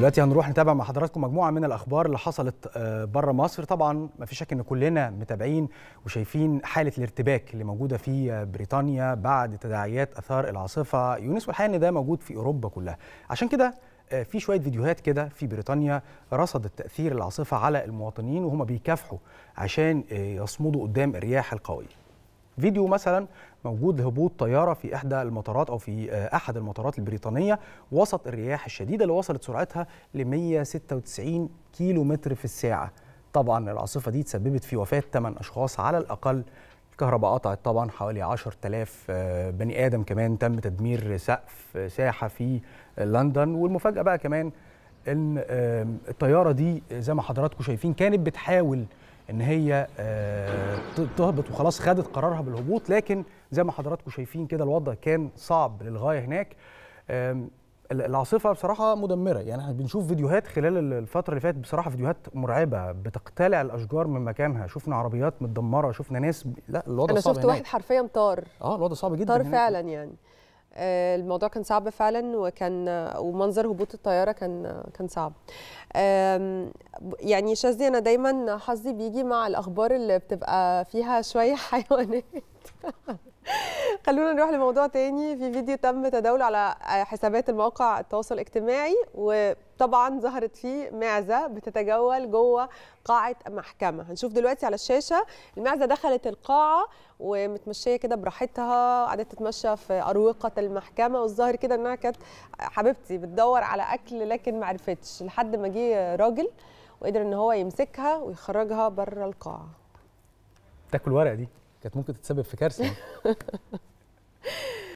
دلوقتي هنروح نتابع مع حضراتكم مجموعه من الاخبار اللي حصلت آه، بره مصر طبعا ما في شك ان كلنا متابعين وشايفين حاله الارتباك اللي موجوده في بريطانيا بعد تداعيات اثار العاصفه يونس والحقيقه ان ده موجود في اوروبا كلها عشان كده آه، في شويه فيديوهات كده في بريطانيا رصدت تاثير العاصفه على المواطنين وهم بيكافحوا عشان آه، يصمدوا قدام الرياح القويه فيديو مثلا موجود هبوط طياره في احدى المطارات او في آه، احد المطارات البريطانيه وسط الرياح الشديده اللي وصلت سرعتها ل 196 كيلو متر في الساعه طبعا العاصفه دي تسببت في وفاه 8 اشخاص على الاقل الكهرباء قطعت طبعا حوالي 10000 آه، بني ادم كمان تم تدمير سقف ساحه في لندن والمفاجاه بقى كمان ان الطياره دي زي ما حضراتكم شايفين كانت بتحاول ان هي آه، تهبط وخلاص خدت قرارها بالهبوط لكن زي ما حضراتكم شايفين كده الوضع كان صعب للغايه هناك العاصفه بصراحه مدمره يعني احنا بنشوف فيديوهات خلال الفتره اللي فاتت بصراحه فيديوهات مرعبه بتقتلع الاشجار من مكانها شفنا عربيات متدمره شفنا ناس لا الوضع صعب انا شفت واحد حرفيا طار اه الوضع صعب جدا طار فعلا يعني آه، الموضوع كان صعب فعلا وكان ومنظر هبوط الطياره كان كان صعب يعني شاذلي انا دايما حظي بيجي مع الاخبار اللي بتبقى فيها شويه حيوانات خلونا نروح لموضوع تاني في فيديو تم تداوله على حسابات المواقع التواصل الاجتماعي وطبعا ظهرت فيه معزه بتتجول جوه قاعه محكمه هنشوف دلوقتي على الشاشه المعزه دخلت القاعه ومتمشيه كده براحتها قعدت تتمشى في اروقه المحكمه والظاهر كده انها كانت حبيبتي بتدور على اكل لكن ما عرفتش لحد ما جه راجل وقدر ان هو يمسكها ويخرجها بره القاعه تاكل ورقه دي كانت ممكن تتسبب في كارثه